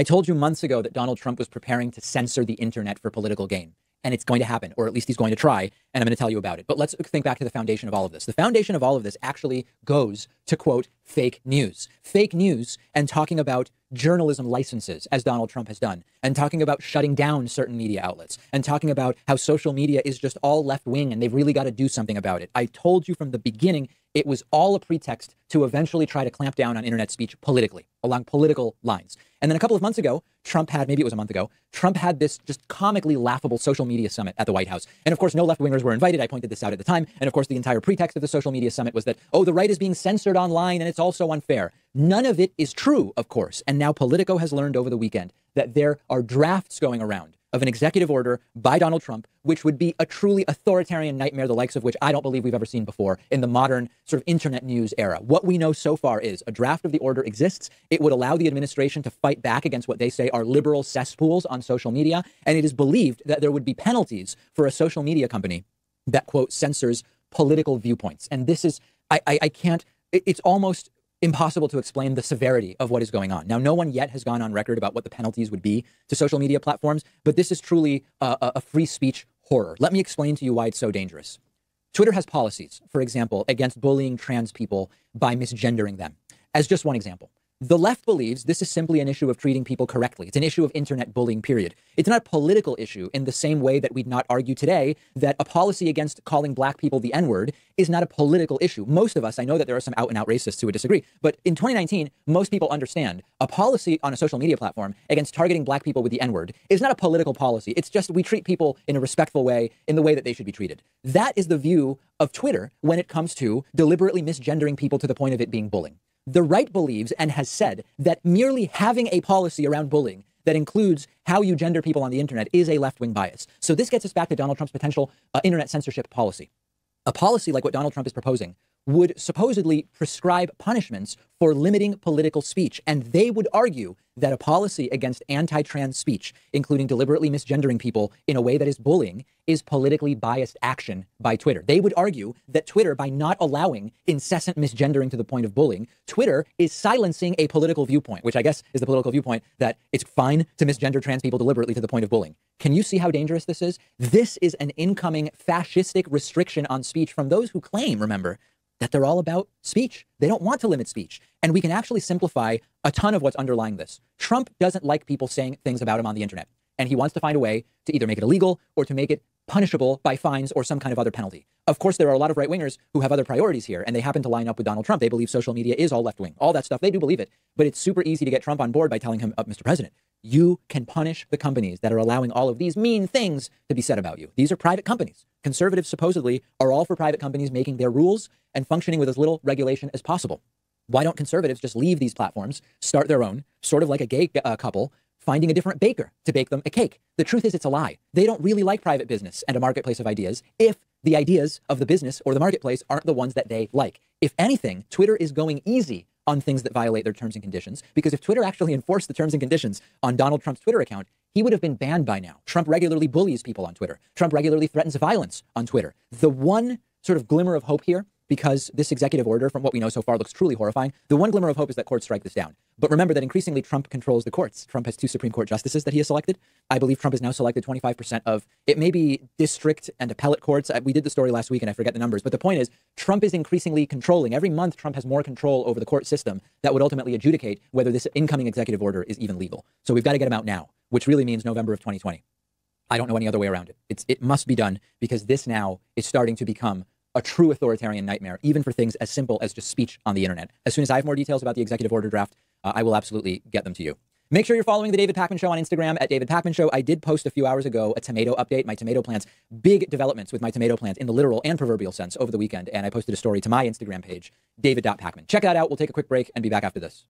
I told you months ago that Donald Trump was preparing to censor the internet for political gain. And it's going to happen, or at least he's going to try. And I'm going to tell you about it. But let's think back to the foundation of all of this. The foundation of all of this actually goes to quote, fake news. Fake news and talking about journalism licenses, as Donald Trump has done, and talking about shutting down certain media outlets, and talking about how social media is just all left wing and they've really got to do something about it. I told you from the beginning it was all a pretext to eventually try to clamp down on internet speech politically, along political lines. And then a couple of months ago, Trump had, maybe it was a month ago, Trump had this just comically laughable social media summit at the White House. And of course, no left wingers were invited. I pointed this out at the time. And of course, the entire pretext of the social media summit was that, oh, the right is being censored online and it's also unfair. None of it is true, of course. And now Politico has learned over the weekend that there are drafts going around of an executive order by Donald Trump, which would be a truly authoritarian nightmare, the likes of which I don't believe we've ever seen before in the modern sort of internet news era. What we know so far is a draft of the order exists. It would allow the administration to fight back against what they say are liberal cesspools on social media. And it is believed that there would be penalties for a social media company that, quote, censors political viewpoints. And this is, I, I, I can't, it's almost impossible to explain the severity of what is going on. Now, no one yet has gone on record about what the penalties would be to social media platforms, but this is truly a, a free speech horror. Let me explain to you why it's so dangerous. Twitter has policies, for example, against bullying trans people by misgendering them, as just one example. The left believes this is simply an issue of treating people correctly. It's an issue of internet bullying, period. It's not a political issue in the same way that we'd not argue today that a policy against calling black people the N word is not a political issue. Most of us, I know that there are some out and out racists who would disagree, but in 2019, most people understand a policy on a social media platform against targeting black people with the N word is not a political policy. It's just we treat people in a respectful way, in the way that they should be treated. That is the view of Twitter when it comes to deliberately misgendering people to the point of it being bullying. The right believes and has said that merely having a policy around bullying that includes how you gender people on the internet is a left wing bias. So this gets us back to Donald Trump's potential uh, internet censorship policy. A policy like what Donald Trump is proposing would supposedly prescribe punishments for limiting political speech. And they would argue that a policy against anti trans speech, including deliberately misgendering people in a way that is bullying, is politically biased action by Twitter. They would argue that Twitter, by not allowing incessant misgendering to the point of bullying, Twitter is silencing a political viewpoint, which I guess is the political viewpoint that it's fine to misgender trans people deliberately to the point of bullying. Can you see how dangerous this is? This is an incoming fascistic restriction on speech from those who claim, remember, that they're all about speech. They don't want to limit speech. And we can actually simplify a ton of what's underlying this. Trump doesn't like people saying things about him on the internet. And he wants to find a way to either make it illegal or to make it punishable by fines or some kind of other penalty. Of course, there are a lot of right wingers who have other priorities here, and they happen to line up with Donald Trump. They believe social media is all left wing, all that stuff. They do believe it. But it's super easy to get Trump on board by telling him, oh, uh, Mr. President, you can punish the companies that are allowing all of these mean things to be said about you. These are private companies. Conservatives supposedly are all for private companies making their rules and functioning with as little regulation as possible. Why don't conservatives just leave these platforms, start their own, sort of like a gay uh, couple, finding a different baker to bake them a cake? The truth is, it's a lie. They don't really like private business and a marketplace of ideas if the ideas of the business or the marketplace aren't the ones that they like. If anything, Twitter is going easy on things that violate their terms and conditions, because if Twitter actually enforced the terms and conditions on Donald Trump's Twitter account, he would have been banned by now. Trump regularly bullies people on Twitter. Trump regularly threatens violence on Twitter. The one sort of glimmer of hope here because this executive order, from what we know so far, looks truly horrifying. The one glimmer of hope is that courts strike this down. But remember that increasingly Trump controls the courts. Trump has two Supreme Court justices that he has selected. I believe Trump has now selected 25% of it may be district and appellate courts. We did the story last week and I forget the numbers, but the point is Trump is increasingly controlling. Every month Trump has more control over the court system that would ultimately adjudicate whether this incoming executive order is even legal. So we've got to get him out now, which really means November of 2020. I don't know any other way around it. It's, it must be done because this now is starting to become a true authoritarian nightmare, even for things as simple as just speech on the internet. As soon as I have more details about the executive order draft, uh, I will absolutely get them to you. Make sure you're following the David Packman Show on Instagram at David Packman Show. I did post a few hours ago a tomato update, my tomato plants, big developments with my tomato plants in the literal and proverbial sense over the weekend. And I posted a story to my Instagram page, david.pacman. Check that out. We'll take a quick break and be back after this.